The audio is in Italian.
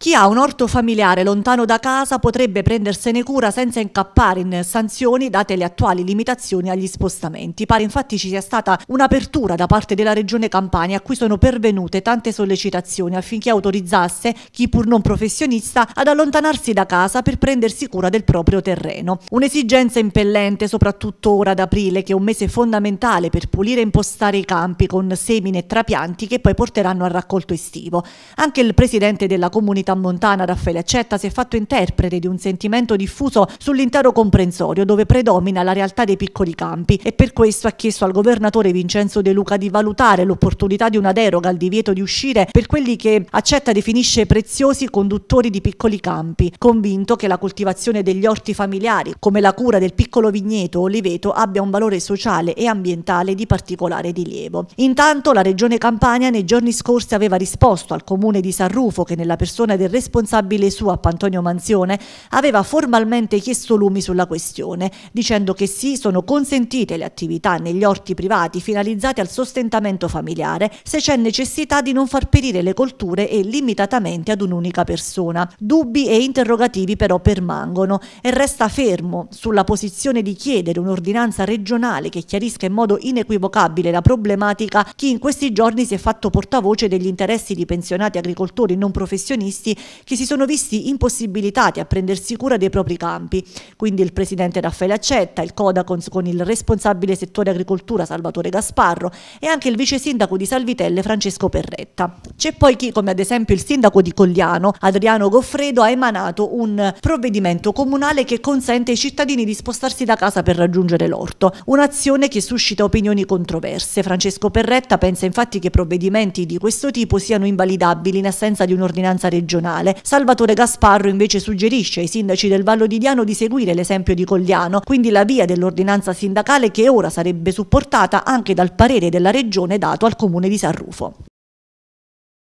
Chi ha un orto familiare lontano da casa potrebbe prendersene cura senza incappare in sanzioni date le attuali limitazioni agli spostamenti. Pare infatti ci sia stata un'apertura da parte della Regione Campania a cui sono pervenute tante sollecitazioni affinché autorizzasse chi pur non professionista ad allontanarsi da casa per prendersi cura del proprio terreno. Un'esigenza impellente soprattutto ora ad aprile che è un mese fondamentale per pulire e impostare i campi con semine e trapianti che poi porteranno al raccolto estivo. Anche il presidente della comunità comunità montana Raffaele Accetta si è fatto interprete di un sentimento diffuso sull'intero comprensorio dove predomina la realtà dei piccoli campi e per questo ha chiesto al governatore Vincenzo De Luca di valutare l'opportunità di una deroga al divieto di uscire per quelli che Accetta definisce preziosi conduttori di piccoli campi, convinto che la coltivazione degli orti familiari come la cura del piccolo vigneto o oliveto abbia un valore sociale e ambientale di particolare rilievo. Intanto la regione Campania nei giorni scorsi aveva risposto al comune di San Rufo che nella persona del responsabile SUAP Antonio Manzione, aveva formalmente chiesto lumi sulla questione, dicendo che sì, sono consentite le attività negli orti privati finalizzate al sostentamento familiare se c'è necessità di non far perire le colture e limitatamente ad un'unica persona. Dubbi e interrogativi però permangono e resta fermo sulla posizione di chiedere un'ordinanza regionale che chiarisca in modo inequivocabile la problematica chi in questi giorni si è fatto portavoce degli interessi di pensionati agricoltori non professionisti professionisti che si sono visti impossibilitati a prendersi cura dei propri campi. Quindi il presidente Raffaele Accetta, il Codacons con il responsabile settore agricoltura Salvatore Gasparro e anche il vice sindaco di Salvitelle Francesco Perretta. C'è poi chi, come ad esempio il sindaco di Cogliano, Adriano Goffredo, ha emanato un provvedimento comunale che consente ai cittadini di spostarsi da casa per raggiungere l'orto, un'azione che suscita opinioni controverse. Francesco Perretta pensa infatti che provvedimenti di questo tipo siano invalidabili in assenza di un'ordinanza regionale regionale. Salvatore Gasparro invece suggerisce ai sindaci del Vallo di Diano di seguire l'esempio di Cogliano, quindi la via dell'ordinanza sindacale che ora sarebbe supportata anche dal parere della regione dato al comune di San Rufo.